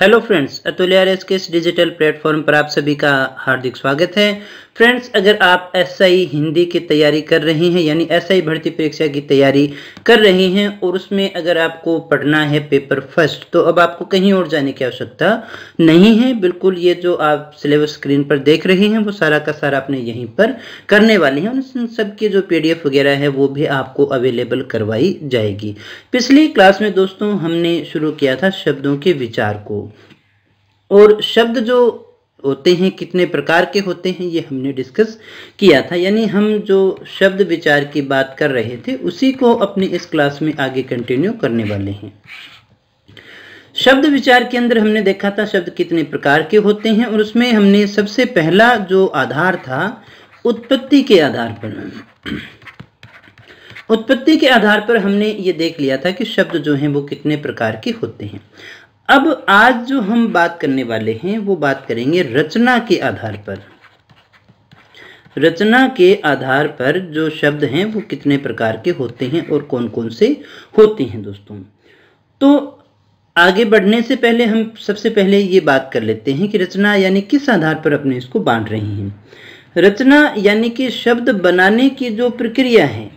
hello friends अतुल्यार are के इस digital platform पर आप सभी का हार्दिक स्वागत है फ्रेंड्स अगर आप एस हिंदी की तैयारी कर रहे हैं यानी एस भर्ती परीक्षा की तैयारी कर रहे हैं और उसमें अगर आपको पढ़ना है पेपर फर्स्ट तो अब आपको कहीं और जाने की आवश्यकता नहीं है बिल्कुल ये जो आप सिलेबस स्क्रीन पर देख रहे हैं वो सारा का सारा आपने यहीं पर करने वाले हैं उन सबके जो पी वगैरह है वो भी आपको अवेलेबल करवाई जाएगी पिछली क्लास में दोस्तों हमने शुरू किया था शब्दों के विचार को और शब्द जो होते हैं कितने प्रकार के होते हैं ये हमने डिस्कस किया था यानी हम जो शब्द विचार की बात कर रहे थे उसी को अपने इस क्लास में आगे कंटिन्यू करने वाले हैं शब्द विचार के अंदर हमने देखा था शब्द कितने प्रकार के होते हैं और उसमें हमने सबसे पहला जो आधार था उत्पत्ति के आधार पर उत्पत्ति के आधार पर हमने ये देख लिया था कि शब्द जो हैं वो कितने प्रकार के होते हैं अब आज जो हम बात करने वाले हैं वो बात करेंगे रचना के आधार पर रचना के आधार पर जो शब्द हैं वो कितने प्रकार के होते हैं और कौन कौन से होते हैं दोस्तों तो आगे बढ़ने से पहले हम सबसे पहले ये बात कर लेते हैं कि रचना यानी किस आधार पर अपने इसको बांट रहे हैं रचना यानी कि शब्द बनाने की जो प्रक्रिया है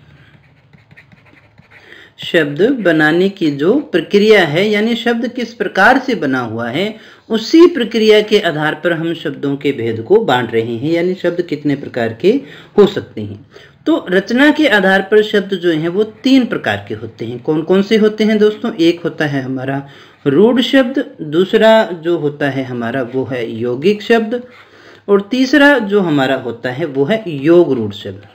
शब्द बनाने की जो प्रक्रिया है यानी शब्द किस प्रकार से बना हुआ है उसी प्रक्रिया के आधार पर हम शब्दों के भेद को बांट रहे हैं यानी शब्द कितने प्रकार के हो सकते हैं तो रचना के आधार पर शब्द जो हैं वो तीन प्रकार के होते हैं कौन कौन से होते हैं दोस्तों एक होता है हमारा रूढ़ शब्द दूसरा जो होता है हमारा वो है यौगिक शब्द और तीसरा जो हमारा होता है वो है योग रूढ़ शब्द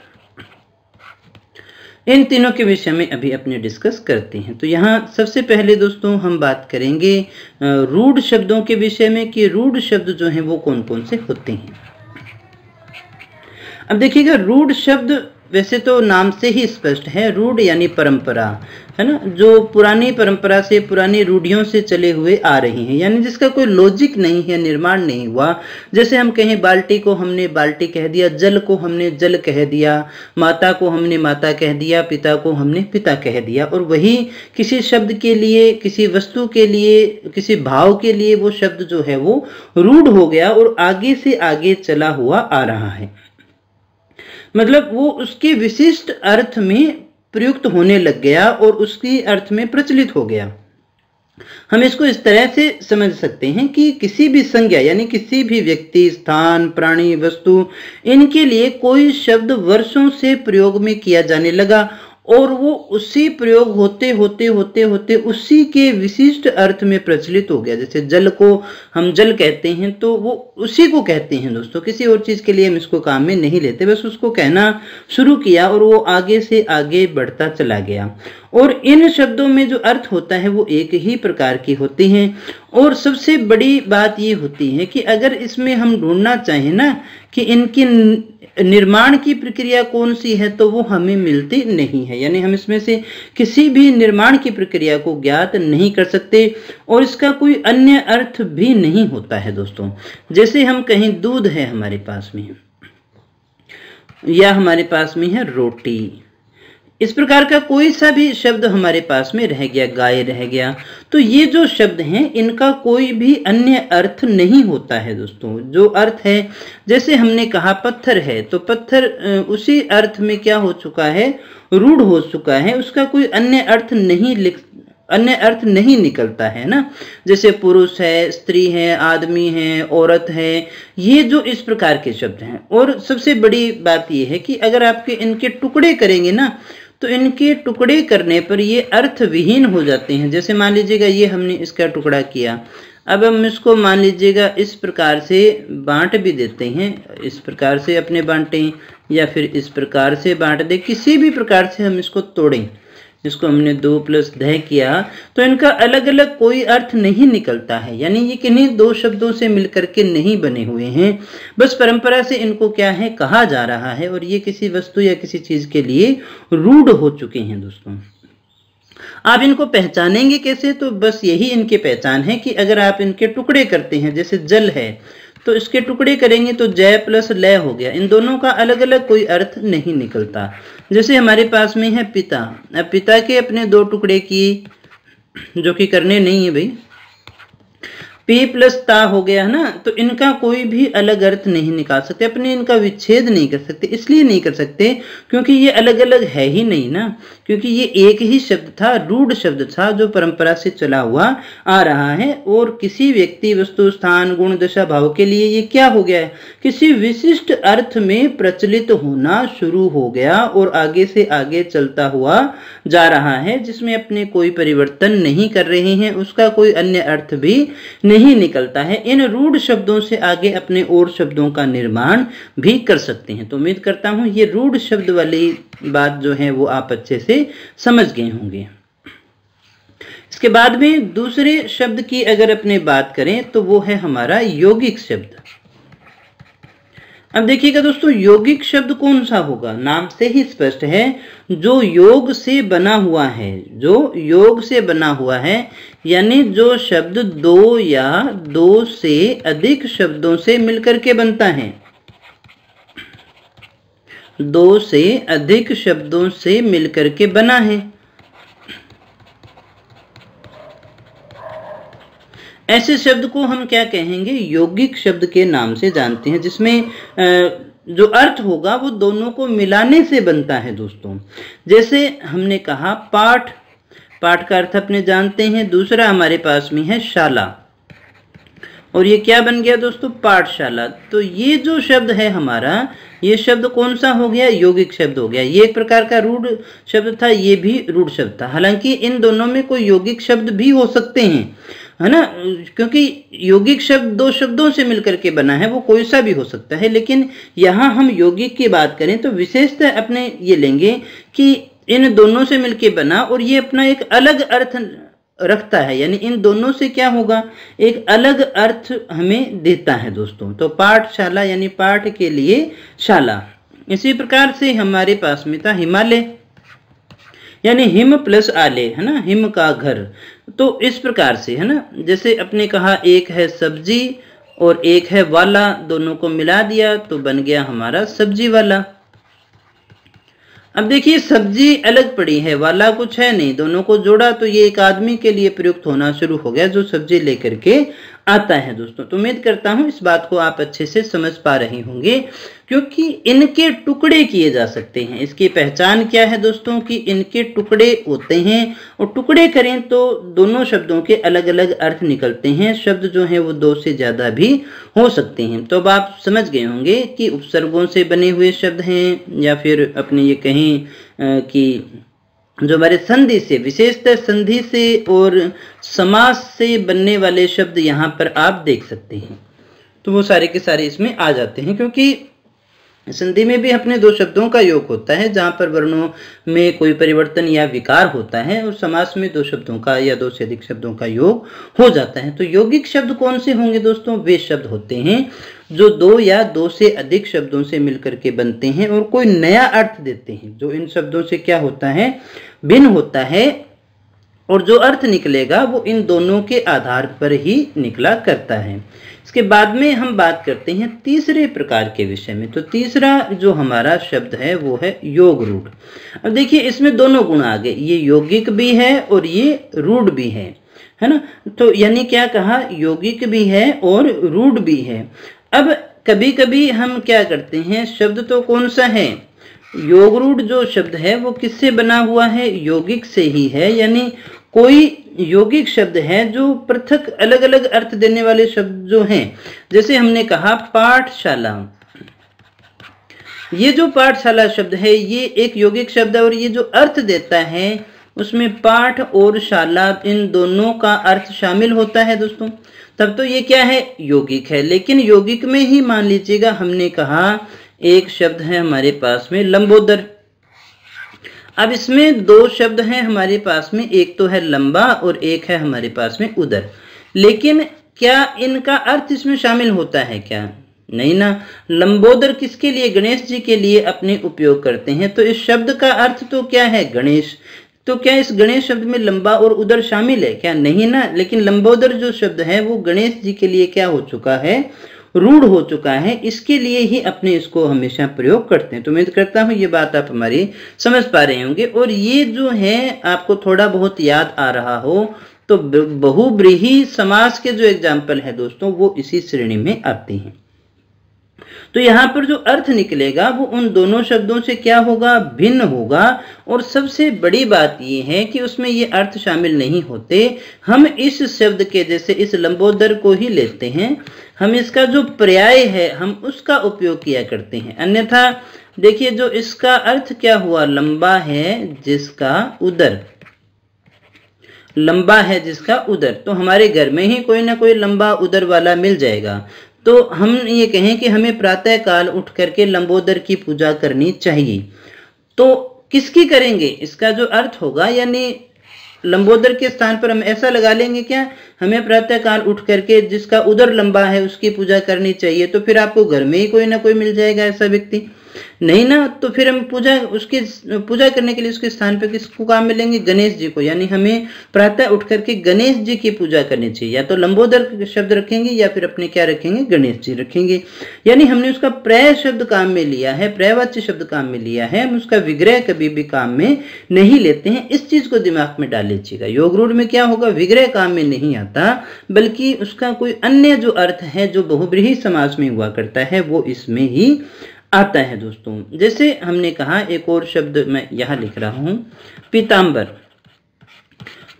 इन तीनों के विषय में अभी अपने डिस्कस करते हैं तो यहाँ सबसे पहले दोस्तों हम बात करेंगे रूढ़ शब्दों के विषय में कि रूढ़ शब्द जो हैं वो कौन कौन से होते हैं अब देखिएगा रूढ़ शब्द वैसे तो नाम से ही स्पष्ट है रूढ़ यानी परंपरा है ना जो पुरानी परंपरा से पुरानी रूढ़ियों से चले हुए आ रही हैं यानी जिसका कोई लॉजिक नहीं है निर्माण नहीं हुआ जैसे हम कहें बाल्टी को हमने बाल्टी कह दिया जल को हमने जल कह दिया माता को हमने माता कह दिया पिता को हमने पिता कह दिया और वही किसी शब्द के लिए किसी वस्तु के लिए किसी भाव के लिए वो शब्द जो है वो रूढ़ हो गया और आगे से आगे चला हुआ आ रहा है मतलब वो उसके विशिष्ट अर्थ में प्रयुक्त होने लग गया और उसके अर्थ में प्रचलित हो गया हम इसको इस तरह से समझ सकते हैं कि किसी भी संज्ञा यानी किसी भी व्यक्ति स्थान प्राणी वस्तु इनके लिए कोई शब्द वर्षों से प्रयोग में किया जाने लगा और वो उसी प्रयोग होते होते होते होते उसी के विशिष्ट अर्थ में प्रचलित हो गया जैसे जल को हम जल कहते हैं तो वो उसी को कहते हैं दोस्तों किसी और चीज़ के लिए हम इसको काम में नहीं लेते बस उसको कहना शुरू किया और वो आगे से आगे बढ़ता चला गया और इन शब्दों में जो अर्थ होता है वो एक ही प्रकार की होती हैं और सबसे बड़ी बात ये होती है कि अगर इसमें हम ढूंढना चाहें ना कि इनकी निर्माण की प्रक्रिया कौन सी है तो वो हमें मिलती नहीं है यानी हम इसमें से किसी भी निर्माण की प्रक्रिया को ज्ञात नहीं कर सकते और इसका कोई अन्य अर्थ भी नहीं होता है दोस्तों जैसे हम कहीं दूध है हमारे पास में या हमारे पास में है रोटी इस प्रकार का कोई सा भी शब्द हमारे पास में रह गया गाय रह गया तो ये जो शब्द हैं इनका कोई भी अन्य अर्थ नहीं होता है दोस्तों जो अर्थ है जैसे हमने कहा पत्थर है तो पत्थर उसी अर्थ में क्या हो चुका है रूढ़ हो चुका है उसका कोई अन्य अर्थ नहीं लिख अन्य अर्थ नहीं निकलता है ना जैसे पुरुष है स्त्री है आदमी है औरत है ये जो इस प्रकार के शब्द हैं और सबसे बड़ी बात यह है कि अगर आपके इनके टुकड़े करेंगे ना तो इनके टुकड़े करने पर ये अर्थविहीन हो जाते हैं जैसे मान लीजिएगा ये हमने इसका टुकड़ा किया अब हम इसको मान लीजिएगा इस प्रकार से बांट भी देते हैं इस प्रकार से अपने बांटें या फिर इस प्रकार से बांट दें किसी भी प्रकार से हम इसको तोड़ें जिसको हमने दो प्लस द किया तो इनका अलग अलग कोई अर्थ नहीं निकलता है यानी ये किन्हीं दो शब्दों से मिलकर के नहीं बने हुए हैं बस परंपरा से इनको क्या है कहा जा रहा है और ये किसी वस्तु या किसी चीज़ के लिए रूढ़ हो चुके हैं दोस्तों आप इनको पहचानेंगे कैसे तो बस यही इनकी पहचान है कि अगर आप इनके टुकड़े करते हैं जैसे जल है तो इसके टुकड़े करेंगे तो जय प्लस लय हो गया इन दोनों का अलग अलग कोई अर्थ नहीं निकलता जैसे हमारे पास में है पिता अब पिता के अपने दो टुकड़े की जो कि करने नहीं है भाई पे प्लस ता हो गया है ना तो इनका कोई भी अलग अर्थ नहीं निकाल सकते अपने इनका विच्छेद नहीं कर सकते इसलिए नहीं कर सकते क्योंकि ये अलग अलग है ही नहीं ना क्योंकि ये एक ही शब्द था रूढ़ शब्द था जो परंपरा से चला हुआ आ रहा है और किसी व्यक्ति वस्तु स्थान गुण दशा भाव के लिए ये क्या हो गया है किसी विशिष्ट अर्थ में प्रचलित होना शुरू हो गया और आगे से आगे चलता हुआ जा रहा है जिसमें अपने कोई परिवर्तन नहीं कर रहे हैं उसका कोई अन्य अर्थ भी नहीं नहीं निकलता है इन रूढ़ शब्दों से आगे अपने और शब्दों का निर्माण भी कर सकते हैं तो उम्मीद करता हूँ ये रूढ़ शब्द वाली बात जो है वो आप अच्छे से समझ गए होंगे इसके बाद में दूसरे शब्द की अगर अपने बात करें तो वो है हमारा यौगिक शब्द अब देखिएगा दोस्तों योगिक शब्द कौन सा होगा नाम से ही स्पष्ट है जो योग से बना हुआ है जो योग से बना हुआ है यानी जो शब्द दो या दो से अधिक शब्दों से मिलकर के बनता है दो से अधिक शब्दों से मिलकर के बना है ऐसे शब्द को हम क्या कहेंगे यौगिक शब्द के नाम से जानते हैं जिसमें जो अर्थ होगा वो दोनों को मिलाने से बनता है दोस्तों जैसे हमने कहा पाठ पाठ का अर्थ अपने जानते हैं दूसरा हमारे पास में है शाला और ये क्या बन गया दोस्तों पाठशाला तो ये जो शब्द है हमारा ये शब्द कौन सा हो गया यौगिक शब्द हो गया ये एक प्रकार का रूढ़ शब्द था ये भी रूढ़ शब्द था हालांकि इन दोनों में कोई यौगिक शब्द भी हो सकते हैं है ना क्योंकि यौगिक शब्द दो शब्दों से मिलकर के बना है वो कोई सा भी हो सकता है लेकिन यहाँ हम यौगिक की बात करें तो विशेषतः अपने ये लेंगे कि इन दोनों से मिलकर बना और ये अपना एक अलग अर्थ रखता है यानी इन दोनों से क्या होगा एक अलग अर्थ हमें देता है दोस्तों तो पाठशाला यानी पाठ के लिए शाला इसी प्रकार से हमारे पास में था हिमालय यानी हिम प्लस आले है ना हिम का घर तो इस प्रकार से है ना जैसे अपने कहा एक है सब्जी और एक है वाला दोनों को मिला दिया तो बन गया हमारा सब्जी वाला अब देखिए सब्जी अलग पड़ी है वाला कुछ है नहीं दोनों को जोड़ा तो ये एक आदमी के लिए प्रयुक्त होना शुरू हो गया जो सब्जी लेकर के आता है दोस्तों तो उम्मीद करता हूँ इस बात को आप अच्छे से समझ पा रहे होंगे क्योंकि इनके टुकड़े किए जा सकते हैं इसकी पहचान क्या है दोस्तों कि इनके टुकड़े होते हैं और टुकड़े करें तो दोनों शब्दों के अलग अलग अर्थ निकलते हैं शब्द जो हैं वो दो से ज़्यादा भी हो सकते हैं तो अब आप समझ गए होंगे कि उपसर्गों से बने हुए शब्द हैं या फिर अपने ये कहें कि जो हमारे संधि से विशेषतः संधि से और समास से बनने वाले शब्द यहाँ पर आप देख सकते हैं तो वो सारे के सारे इसमें आ जाते हैं क्योंकि संधि में भी अपने दो शब्दों का योग होता है जहाँ पर वर्णों में कोई परिवर्तन या विकार होता है और समास में दो शब्दों का या दो से अधिक शब्दों का योग हो जाता है तो यौगिक शब्द कौन से होंगे दोस्तों वे शब्द होते हैं जो दो या दो से अधिक शब्दों से मिलकर के बनते हैं और कोई नया अर्थ देते हैं जो इन शब्दों से क्या होता है भिन्न होता है और जो अर्थ निकलेगा वो इन दोनों के आधार पर ही निकला करता है इसके बाद में हम बात करते हैं तीसरे प्रकार के विषय में तो तीसरा जो हमारा शब्द है वो है योग रूढ़ अब देखिए इसमें दोनों गुण आ गए ये यौगिक भी है और ये रूढ़ भी है है ना तो यानी क्या कहा यौगिक भी है और रूढ़ भी है अब कभी कभी हम क्या करते हैं शब्द तो कौन सा है योग रूढ़ जो शब्द है वो किससे बना हुआ है यौगिक से ही है यानी कोई यौगिक शब्द हैं जो पृथक अलग अलग अर्थ देने वाले शब्द जो हैं जैसे हमने कहा पाठशाला ये जो पाठशाला शब्द है ये एक यौगिक शब्द है और ये जो अर्थ देता है उसमें पाठ और शाला इन दोनों का अर्थ शामिल होता है दोस्तों तब तो ये क्या है यौगिक है लेकिन यौगिक में ही मान लीजिएगा हमने कहा एक शब्द है हमारे पास में लंबोदर अब इसमें दो शब्द हैं हमारे पास में एक तो है लंबा और एक है हमारे पास में उधर लेकिन क्या इनका अर्थ इसमें शामिल होता है क्या नहीं ना लंबोदर किसके लिए गणेश जी के लिए अपने उपयोग करते हैं तो इस शब्द का अर्थ तो क्या है गणेश तो क्या इस गणेश शब्द में लंबा और उधर शामिल है क्या नहीं ना लेकिन लंबोदर जो शब्द है वो गणेश जी के लिए क्या हो चुका है रूढ़ हो चुका है इसके लिए ही अपने इसको हमेशा प्रयोग करते हैं तो उम्मीद करता हूँ ये बात आप हमारी समझ पा रहे होंगे और ये जो है आपको थोड़ा बहुत याद आ रहा हो तो बहुब्रीही समाज के जो एग्जाम्पल है दोस्तों वो इसी श्रेणी में आते हैं तो यहाँ पर जो अर्थ निकलेगा वो उन दोनों शब्दों से क्या होगा भिन्न होगा और सबसे बड़ी बात ये है कि उसमें ये अर्थ शामिल नहीं होते हम इस शब्द के जैसे इस लंबोदर को ही लेते हैं हम इसका जो पर्याय है हम उसका उपयोग किया करते हैं अन्यथा देखिए जो इसका अर्थ क्या हुआ लंबा है जिसका उदर लंबा है जिसका उदर तो हमारे घर में ही कोई ना कोई लंबा उदर वाला मिल जाएगा तो हम ये कहें कि हमें प्रातः काल उठ करके लंबोदर की पूजा करनी चाहिए तो किसकी करेंगे इसका जो अर्थ होगा यानी लंबोदर के स्थान पर हम ऐसा लगा लेंगे क्या हमें प्रातःकाल उठ करके जिसका उदर लंबा है उसकी पूजा करनी चाहिए तो फिर आपको घर में ही कोई ना कोई मिल जाएगा ऐसा व्यक्ति नहीं ना तो फिर हम पूजा उसके पूजा करने के लिए उसके स्थान पर किसको काम मिलेंगे गणेश जी को यानी हमें प्रातः उठ करके गणेश जी की पूजा करनी चाहिए या तो लंबोदर शब्द रखेंगे या फिर अपने क्या रखेंगे गणेश जी रखेंगे यानी हमने उसका प्रय शब्द काम में लिया है प्रयवाच्य शब्द काम में लिया है हम उसका विग्रह कभी भी काम में नहीं लेते हैं इस चीज को दिमाग में डाल लीजिएगा योग रूढ़ में क्या होगा विग्रह काम में नहीं आता बल्कि उसका कोई अन्य जो अर्थ है जो बहुब्रीही समाज में हुआ करता है वो इसमें ही आता है दोस्तों जैसे हमने कहा एक और शब्द मैं यहां लिख रहा हूं पीताम्बर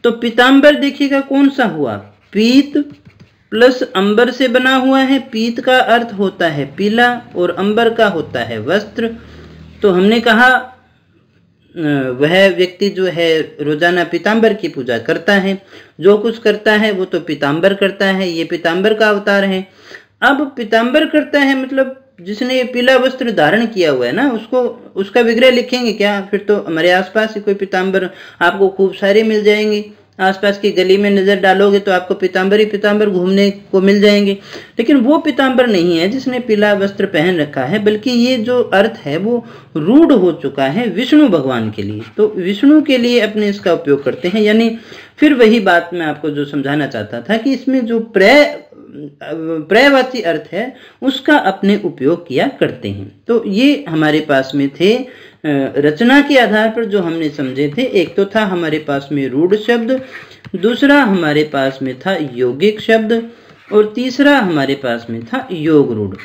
तो पीताम्बर देखिएगा कौन सा हुआ पीत प्लस अंबर से बना हुआ है पीत का अर्थ होता है पीला और अंबर का होता है वस्त्र तो हमने कहा वह व्यक्ति जो है रोजाना पीताम्बर की पूजा करता है जो कुछ करता है वो तो पीताम्बर करता है ये पीताम्बर का अवतार है अब पीताम्बर करता है मतलब जिसने पीला वस्त्र धारण किया हुआ है ना उसको उसका विग्रह लिखेंगे क्या फिर तो हमारे आसपास ही कोई पीताम्बर आपको खूब सारे मिल जाएंगे आसपास की गली में नज़र डालोगे तो आपको पीताम्बर ही पीताम्बर घूमने को मिल जाएंगे लेकिन वो पीताम्बर नहीं है जिसने पीला वस्त्र पहन रखा है बल्कि ये जो अर्थ है वो रूढ़ हो चुका है विष्णु भगवान के लिए तो विष्णु के लिए अपने इसका उपयोग करते हैं यानी फिर वही बात मैं आपको जो समझाना चाहता था कि इसमें जो प्रय पर्यायवाची अर्थ है उसका अपने उपयोग किया करते हैं तो ये हमारे पास में थे रचना के आधार पर जो हमने समझे थे एक तो था हमारे पास में रूढ़ शब्द दूसरा हमारे पास में था यौगिक शब्द और तीसरा हमारे पास में था योग रूढ़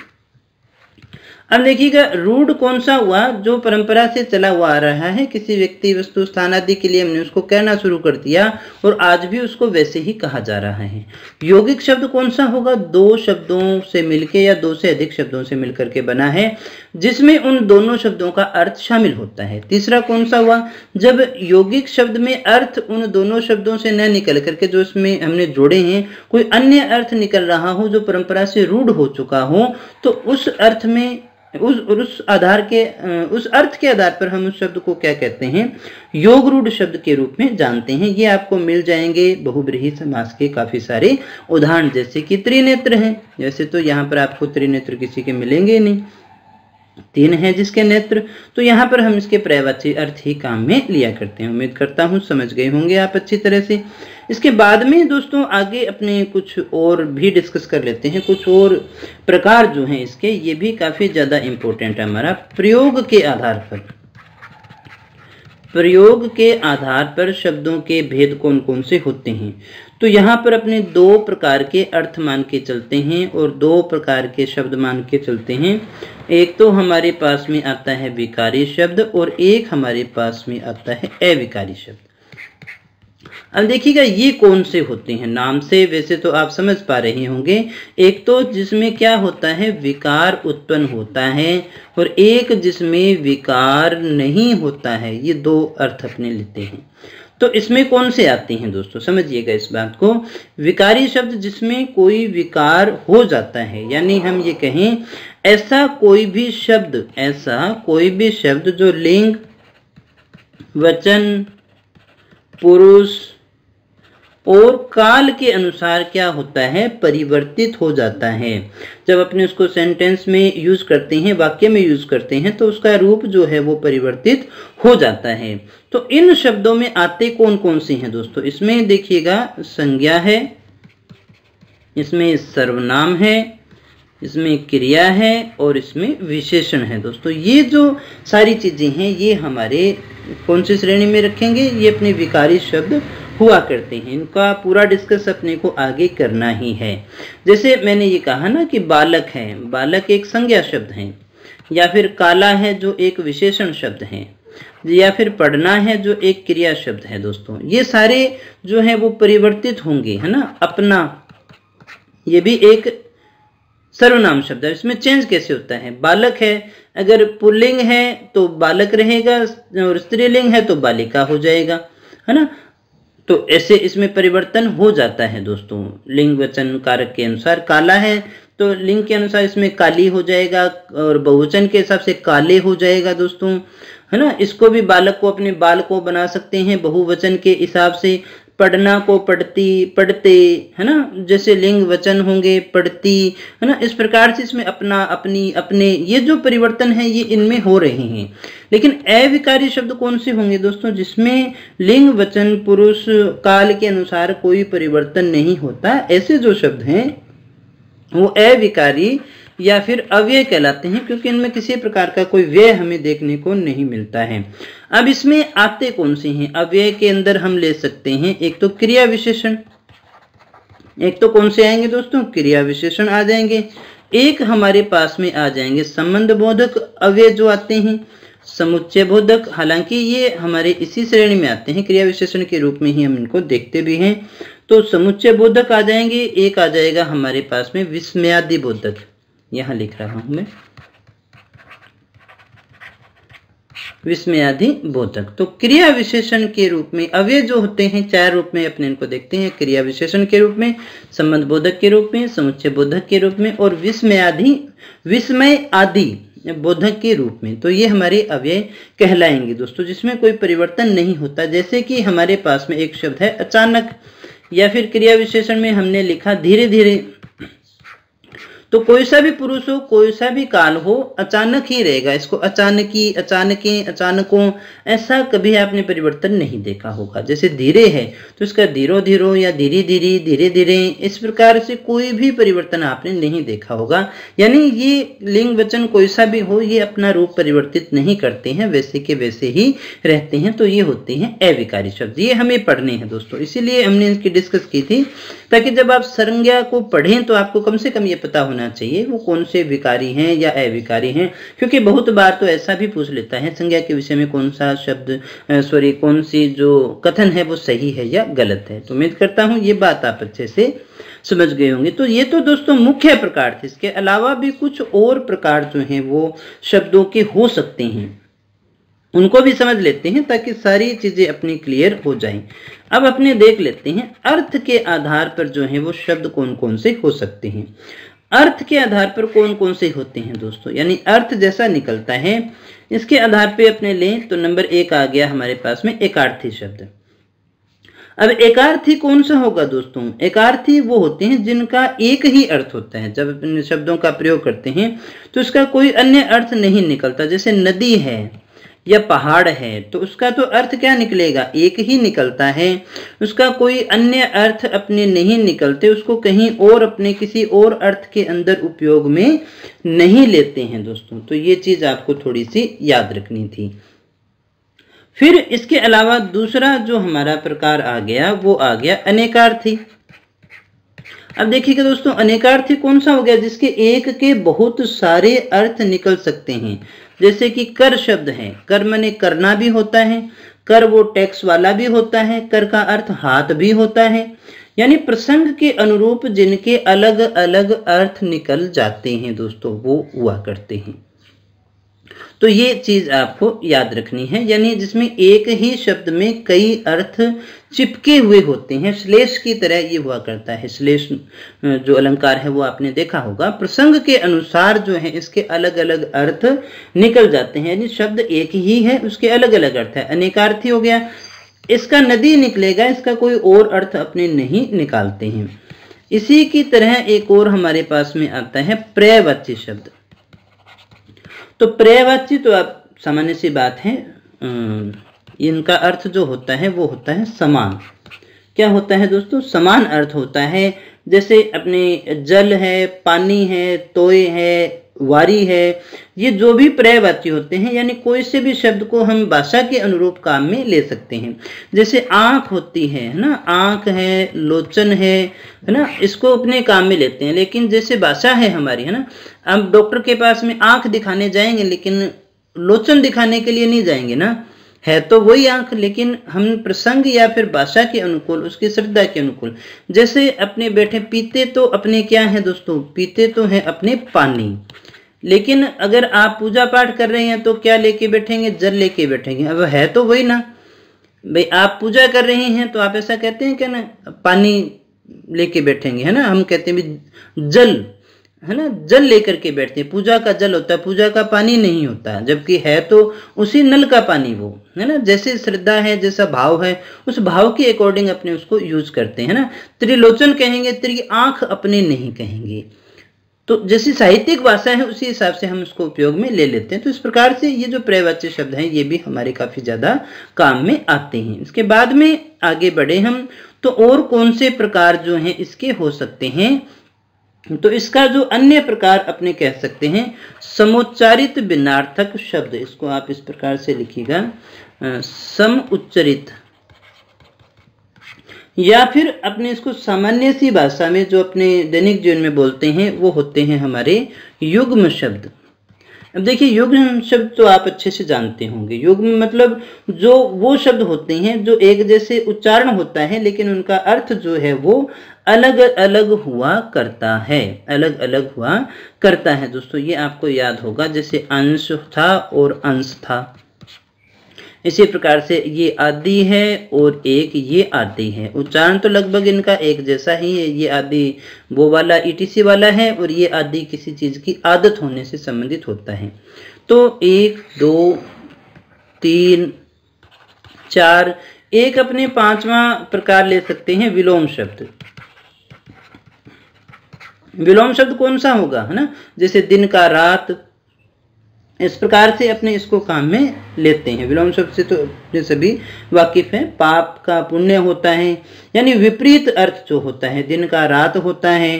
अब देखिएगा रूढ़ कौन सा हुआ जो परंपरा से चला हुआ आ रहा है किसी व्यक्ति वस्तु स्थान आदि के लिए हमने उसको कहना शुरू कर दिया और आज भी उसको वैसे ही कहा जा रहा है यौगिक शब्द कौन सा होगा दो शब्दों से मिलके या दो से अधिक शब्दों से मिलकर के बना है जिसमें उन दोनों शब्दों का अर्थ शामिल होता है तीसरा कौन सा हुआ जब यौगिक शब्द में अर्थ उन दोनों शब्दों से न निकल करके जो इसमें हमने जोड़े हैं कोई अन्य अर्थ निकल रहा हो जो परंपरा से रूढ़ हो चुका हो तो उस अर्थ में उस उस आधार के उस अर्थ के आधार पर हम उस शब्द को क्या कहते हैं योग रूढ़ शब्द के रूप में जानते हैं ये आपको मिल जाएंगे बहुब्रीही समास के काफ़ी सारे उदाहरण जैसे कि त्रिनेत्र हैं जैसे तो यहाँ पर आपको त्रिनेत्र किसी के मिलेंगे नहीं तीन है जिसके नेत्र तो यहाँ पर हम इसके प्रयवाची अर्थ ही काम में लिया करते हैं उम्मीद करता हूँ समझ गए होंगे आप अच्छी तरह से इसके बाद में दोस्तों आगे अपने कुछ और भी डिस्कस कर लेते हैं कुछ और प्रकार जो हैं इसके ये भी काफ़ी ज़्यादा इम्पोर्टेंट है हमारा प्रयोग के आधार पर प्रयोग के आधार पर शब्दों के भेद कौन कौन से होते हैं तो यहाँ पर अपने दो प्रकार के अर्थ मान के चलते हैं और दो प्रकार के शब्द मान के चलते हैं एक तो हमारे पास में आता है विकारी शब्द और एक हमारे पास में आता है अविकारी शब्द अब देखिएगा ये कौन से होते हैं नाम से वैसे तो आप समझ पा रहे होंगे एक तो जिसमें क्या होता है विकार उत्पन्न होता है और एक जिसमें विकार नहीं होता है ये दो अर्थ अपने लेते हैं तो इसमें कौन से आते हैं दोस्तों समझिएगा इस बात को विकारी शब्द जिसमें कोई विकार हो जाता है यानी हम ये कहें ऐसा कोई भी शब्द ऐसा कोई भी शब्द जो लिंग वचन पुरुष और काल के अनुसार क्या होता है परिवर्तित हो जाता है जब अपने उसको सेंटेंस में यूज करते हैं वाक्य में यूज करते हैं तो उसका रूप जो है वो परिवर्तित हो जाता है तो इन शब्दों में आते कौन कौन से हैं दोस्तों इसमें देखिएगा संज्ञा है इसमें सर्वनाम है इसमें क्रिया है और इसमें विशेषण है दोस्तों ये जो सारी चीज़ें हैं ये हमारे कौन सी श्रेणी में रखेंगे ये अपने विकारी शब्द हुआ करते हैं इनका पूरा डिस्कस अपने को आगे करना ही है जैसे मैंने ये कहा ना कि बालक है बालक एक संज्ञा शब्द है या फिर काला है जो एक विशेषण शब्द है या फिर पढ़ना है जो एक क्रिया शब्द है दोस्तों ये सारे जो है वो परिवर्तित होंगे है ना अपना ये भी एक सर्वनाम शब्द है इसमें चेंज कैसे होता है बालक है अगर पुल्लिंग है तो बालक रहेगा और स्त्रीलिंग है तो बालिका हो जाएगा है ना तो ऐसे इसमें परिवर्तन हो जाता है दोस्तों लिंग वचन कारक के अनुसार काला है तो लिंग के अनुसार इसमें काली हो जाएगा और बहुवचन के हिसाब से काले हो जाएगा दोस्तों है ना इसको भी बालक को अपने बाल को बना सकते हैं बहुवचन के हिसाब से पढ़ना को पढ़ती पढ़ते है ना जैसे लिंग वचन होंगे पढ़ती है ना इस प्रकार से इसमें अपना अपनी अपने ये जो परिवर्तन है ये इनमें हो रहे हैं लेकिन अविकारी शब्द कौन से होंगे दोस्तों जिसमें लिंग वचन पुरुष काल के अनुसार कोई परिवर्तन नहीं होता ऐसे जो शब्द हैं वो अविकारी या फिर अव्यय कहलाते हैं क्योंकि इनमें किसी प्रकार का कोई व्यय हमें देखने को नहीं मिलता है अब इसमें आते कौन से हैं अव्यय के अंदर हम ले सकते हैं एक तो क्रिया विशेषण एक तो कौन से आएंगे दोस्तों क्रिया विशेषण आ जाएंगे एक हमारे पास में आ जाएंगे संबंध बोधक अव्यय जो आते हैं समुच्चय बोधक हालांकि ये हमारे इसी श्रेणी में आते हैं क्रिया विशेषण के रूप में ही हम इनको देखते भी हैं तो समुच्चय बोधक आ जाएंगे एक आ जाएगा हमारे पास में विस्मयादि बोधक यहाँ लिख रहा हूँ मैं विस्मयाधि बोधक तो क्रिया विशेषण के रूप में अव्यय जो होते हैं चार रूप में अपने इनको देखते हैं क्रिया विशेषण के रूप में संबंध बोधक के रूप में समुच्चय बोधक के रूप में और विस्मयाधि विस्मय आदि बोधक के रूप में तो ये हमारे अव्यय कहलाएंगे दोस्तों जिसमें कोई परिवर्तन नहीं होता जैसे कि हमारे पास में एक शब्द है अचानक या फिर क्रिया विशेषण में हमने लिखा धीरे धीरे तो कोई सा भी पुरुष हो कोई सा भी काल हो अचानक ही रहेगा इसको अचानक ही अचानक अचानकों ऐसा कभी आपने परिवर्तन नहीं देखा होगा जैसे धीरे है तो इसका धीरो धीरो या धीरे धीरे धीरे धीरे इस प्रकार से कोई भी परिवर्तन आपने नहीं देखा होगा यानी ये लिंग वचन कोई सा भी हो ये अपना रूप परिवर्तित नहीं करते हैं वैसे के वैसे ही रहते हैं तो ये होते हैं अविकारी शब्द ये हमें पढ़ने हैं दोस्तों इसीलिए हमने इनकी डिस्कस की थी ताकि जब आप संज्ञा को पढ़ें तो आपको कम से कम ये पता होना होना चाहिए वो कौन से विकारी हैं या अविकारी हैं क्योंकि बहुत बार तो ऐसा भी पूछ लेता है संज्ञा के विषय में कौन सा शब्द सॉरी कौन सी जो कथन है वो सही है या गलत है तो उम्मीद करता हूँ ये बात आप अच्छे से समझ गए होंगे तो ये तो दोस्तों मुख्य प्रकार थे इसके अलावा भी कुछ और प्रकार जो हैं वो शब्दों के हो सकते हैं उनको भी समझ लेते हैं ताकि सारी चीज़ें अपनी क्लियर हो जाएं अब अपने देख लेते हैं अर्थ के आधार पर जो है वो शब्द कौन कौन से हो सकते हैं अर्थ के आधार पर कौन कौन से होते हैं दोस्तों यानी अर्थ जैसा निकलता है इसके आधार पे अपने लें तो नंबर एक आ गया हमारे पास में एकार्थी शब्द अब एकार्थी कौन सा होगा दोस्तों एकार्थी वो होते हैं जिनका एक ही अर्थ होता है जब अपने शब्दों का प्रयोग करते हैं तो उसका कोई अन्य अर्थ नहीं निकलता जैसे नदी है या पहाड़ है तो उसका तो अर्थ क्या निकलेगा एक ही निकलता है उसका कोई अन्य अर्थ अपने नहीं निकलते उसको कहीं और अपने किसी और अर्थ के अंदर उपयोग में नहीं लेते हैं दोस्तों तो ये चीज़ आपको थोड़ी सी याद रखनी थी फिर इसके अलावा दूसरा जो हमारा प्रकार आ गया वो आ गया अनेकार्थी अब देखिएगा दोस्तों अनेकार्थी कौन सा हो गया जिसके एक के बहुत सारे अर्थ निकल सकते हैं जैसे कि कर शब्द है कर मैंने करना भी होता है कर वो टैक्स वाला भी होता है कर का अर्थ हाथ भी होता है यानी प्रसंग के अनुरूप जिनके अलग अलग अर्थ निकल जाते हैं दोस्तों वो हुआ करते हैं तो ये चीज आपको याद रखनी है यानी जिसमें एक ही शब्द में कई अर्थ चिपके हुए होते हैं श्लेष की तरह ये हुआ करता है श्लेष जो अलंकार है वो आपने देखा होगा प्रसंग के अनुसार जो है इसके अलग अलग अर्थ निकल जाते हैं यानी शब्द एक ही है उसके अलग अलग अर्थ है अनेकार्थी हो गया इसका नदी निकलेगा इसका कोई और अर्थ अपने नहीं निकालते हैं इसी की तरह एक और हमारे पास में आता है प्रयवाची शब्द तो प्रयवाची तो आप सामान्य सी बात है इनका अर्थ जो होता है वो होता है समान क्या होता है दोस्तों समान अर्थ होता है जैसे अपने जल है पानी है तोय है वारी है ये जो भी पर्यायवाची होते हैं यानी कोई से भी शब्द को हम भाषा के अनुरूप काम में ले सकते हैं जैसे आँख होती है है ना आँख है लोचन है है ना इसको अपने काम में लेते हैं लेकिन जैसे भाषा है हमारी है ना हम डॉक्टर के पास में आँख दिखाने जाएंगे लेकिन लोचन दिखाने के लिए नहीं जाएंगे ना है तो वही आंख लेकिन हम प्रसंग या फिर भाषा के अनुकूल उसकी श्रद्धा के अनुकूल जैसे अपने बैठे पीते तो अपने क्या है दोस्तों पीते तो हैं अपने पानी लेकिन अगर आप पूजा पाठ कर रहे हैं तो क्या लेके बैठेंगे जल लेके बैठेंगे अब है तो वही ना भाई आप पूजा कर रहे हैं तो आप ऐसा कहते हैं क्या ना पानी लेके बैठेंगे है ना हम कहते हैं जल है ना जल लेकर के बैठते हैं पूजा का जल होता है पूजा का पानी नहीं होता जबकि है तो उसी नल का पानी वो है ना जैसे श्रद्धा है जैसा भाव है उस भाव के अकॉर्डिंग अपने उसको यूज करते हैं ना त्रिलोचन कहेंगे त्रि आंख अपने नहीं कहेंगे तो जैसी साहित्यिक भाषा है उसी हिसाब से हम उसको उपयोग में ले लेते हैं तो इस प्रकार से ये जो प्रयवाच्य शब्द हैं ये भी हमारे काफ़ी ज़्यादा काम में आते हैं इसके बाद में आगे बढ़े हम तो और कौन से प्रकार जो हैं इसके हो सकते हैं तो इसका जो अन्य प्रकार अपने कह सकते हैं समोच्चारित बिनार्थक शब्द इसको आप इस प्रकार से लिखिएगा सम उच्चरित या फिर अपने इसको सामान्य सी भाषा में जो अपने दैनिक जीवन में बोलते हैं वो होते हैं हमारे युग्म शब्द अब देखिए युग्म शब्द तो आप अच्छे से जानते होंगे युग्म मतलब जो वो शब्द होते हैं जो एक जैसे उच्चारण होता है लेकिन उनका अर्थ जो है वो अलग अलग हुआ करता है अलग अलग हुआ करता है दोस्तों ये आपको याद होगा जैसे अंश था और अंश था इसी प्रकार से ये आदि है और एक ये आदि है उच्चारण तो लगभग इनका एक जैसा ही है ये आदि वो वाला ईटीसी e वाला है और ये आदि किसी चीज़ की आदत होने से संबंधित होता है तो एक दो तीन चार एक अपने पांचवा प्रकार ले सकते हैं विलोम शब्द विलोम शब्द कौन सा होगा है ना जैसे दिन का रात इस प्रकार से अपने इसको काम में लेते हैं विलोम शब्द से तो अपने सभी वाकिफ हैं पाप का पुण्य होता है यानी विपरीत अर्थ जो होता है दिन का रात होता है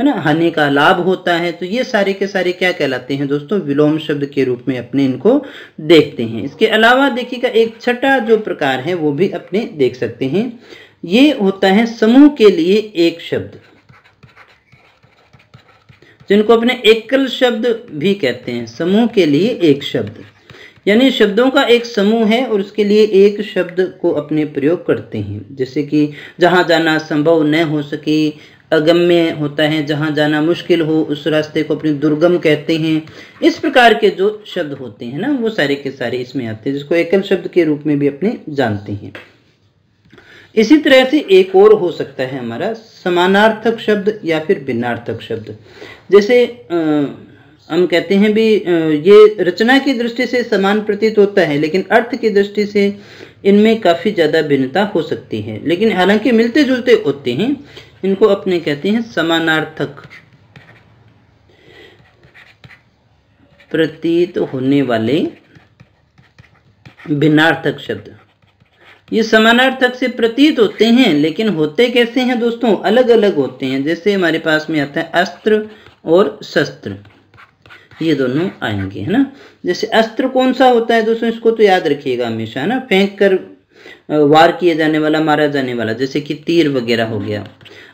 है ना हानि का लाभ होता है तो ये सारे के सारे क्या कहलाते हैं दोस्तों विलोम शब्द के रूप में अपने इनको देखते हैं इसके अलावा देखिएगा एक छठा जो प्रकार है वो भी अपने देख सकते हैं ये होता है समूह के लिए एक शब्द तो इनको अपने एकल शब्द भी कहते हैं समूह के लिए एक शब्द यानी शब्दों का एक समूह है और उसके लिए एक शब्द को अपने प्रयोग करते हैं जैसे कि जहाँ जाना संभव न हो सके अगम्य होता है जहाँ जाना मुश्किल हो उस रास्ते को अपने दुर्गम कहते हैं इस प्रकार के जो शब्द होते हैं ना वो सारे के सारे इसमें आते हैं जिसको एकल शब्द के रूप में भी अपने जानते हैं इसी तरह से एक और हो सकता है हमारा समानार्थक शब्द या फिर भिन्नार्थक शब्द जैसे आ, हम कहते हैं भी ये रचना की दृष्टि से समान प्रतीत होता है लेकिन अर्थ की दृष्टि से इनमें काफ़ी ज़्यादा भिन्नता हो सकती है लेकिन हालांकि मिलते जुलते होते हैं इनको अपने कहते हैं समानार्थक प्रतीत होने वाले भिन्नार्थक शब्द ये समानार्थक से प्रतीत होते हैं लेकिन होते कैसे हैं दोस्तों अलग अलग होते हैं जैसे हमारे पास में आता है अस्त्र और शस्त्र ये दोनों आएंगे है ना जैसे अस्त्र कौन सा होता है दोस्तों इसको तो याद रखिएगा हमेशा है ना फेंक कर वार किए जाने वाला मारा जाने वाला जैसे कि तीर वगैरह हो गया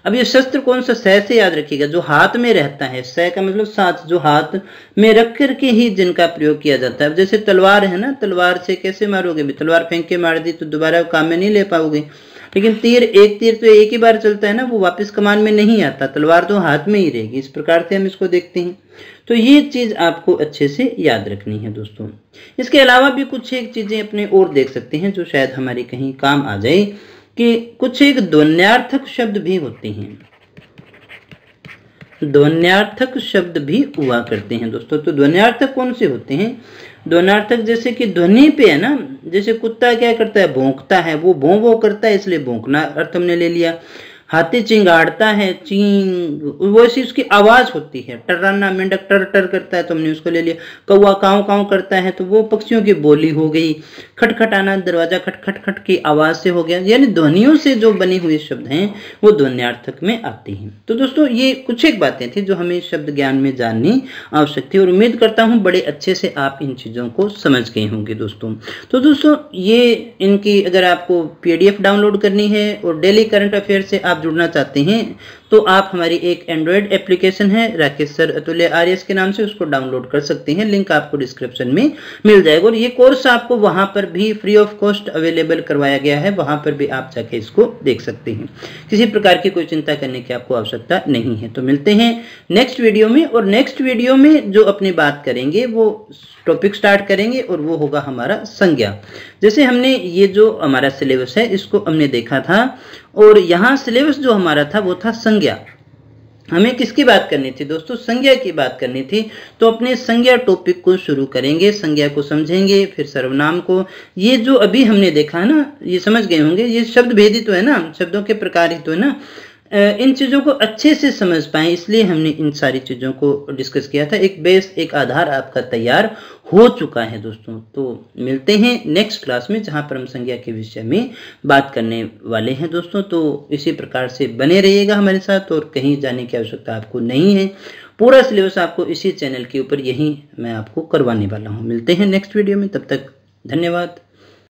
अब ये शस्त्र कौन सा सह से याद रखिएगा जो हाथ में रहता है सह का मतलब साथ जो हाथ में रख करके ही जिनका प्रयोग किया जाता है अब जैसे तलवार है ना तलवार से कैसे मारोगे तलवार फेंक के मार दी तो दोबारा काम में नहीं ले पाओगे लेकिन तीर एक तीर तो एक ही बार चलता है ना वो वापस कमान में नहीं आता तलवार तो हाथ में ही रहेगी इस प्रकार से हम इसको देखते हैं तो ये चीज़ आपको अच्छे से याद रखनी है दोस्तों इसके अलावा भी कुछ एक चीज़ें अपने और देख सकते हैं जो शायद हमारे कहीं काम आ जाए कि कुछ एक ध्वन्यार्थक शब्द भी होते हैं ध्वन्यार्थक शब्द भी हुआ करते हैं दोस्तों तो ध्वन्यार्थक कौन से होते हैं ध्वनार्थक जैसे कि ध्वनि पे है ना जैसे कुत्ता क्या करता है भोंकता है वो भों भों करता है इसलिए भोंकना अर्थ हमने ले लिया हाथी चिंगाड़ता है चिंग वो ऐसी उसकी आवाज़ होती है टर्राना मेंढक टर टर करता है तो हमने उसको ले लिया कौआ काव काव करता है तो वो पक्षियों की बोली हो गई खटखटाना दरवाज़ा खटखट खट की आवाज़ से हो गया यानी ध्वनियों से जो बने हुए शब्द हैं वो ध्वनियार्थक में आते हैं तो दोस्तों ये कुछ एक बातें थी जो हमें शब्द ज्ञान में जाननी आवश्यक थी और उम्मीद करता हूँ बड़े अच्छे से आप इन चीज़ों को समझ गए होंगे दोस्तों तो दोस्तों ये इनकी अगर आपको पी डाउनलोड करनी है और डेली करंट अफेयर से आप आप जुड़ना चाहते हैं तो आप हमारी एक एंड्रॉयड एप्लीकेशन है राकेश सर अतुल्य आर के नाम से उसको डाउनलोड कर सकते हैं लिंक आपको डिस्क्रिप्शन में मिल जाएगा और ये कोर्स आपको वहाँ पर भी फ्री ऑफ कॉस्ट अवेलेबल करवाया गया है वहाँ पर भी आप जाके इसको देख सकते हैं किसी प्रकार की कोई चिंता करने की आपको आवश्यकता नहीं है तो मिलते हैं नेक्स्ट वीडियो में और नेक्स्ट वीडियो में जो अपनी बात करेंगे वो टॉपिक स्टार्ट करेंगे और वो होगा हमारा संज्ञा जैसे हमने ये जो हमारा सिलेबस है इसको हमने देखा था और यहाँ सिलेबस जो हमारा था वो था संज्ञा हमें किसकी बात करनी थी दोस्तों संज्ञा की बात करनी थी तो अपने संज्ञा टॉपिक को शुरू करेंगे संज्ञा को समझेंगे फिर सर्वनाम को ये जो अभी हमने देखा है ना ये समझ गए होंगे ये शब्द भेदी तो है ना शब्दों के प्रकार ही तो है ना इन चीज़ों को अच्छे से समझ पाएँ इसलिए हमने इन सारी चीज़ों को डिस्कस किया था एक बेस एक आधार आपका तैयार हो चुका है दोस्तों तो मिलते हैं नेक्स्ट क्लास में जहाँ परम संज्ञा के विषय में बात करने वाले हैं दोस्तों तो इसी प्रकार से बने रहिएगा हमारे साथ और कहीं जाने की आवश्यकता आपको नहीं है पूरा सिलेबस आपको इसी चैनल के ऊपर यहीं मैं आपको करवाने वाला हूँ मिलते हैं नेक्स्ट वीडियो में तब तक धन्यवाद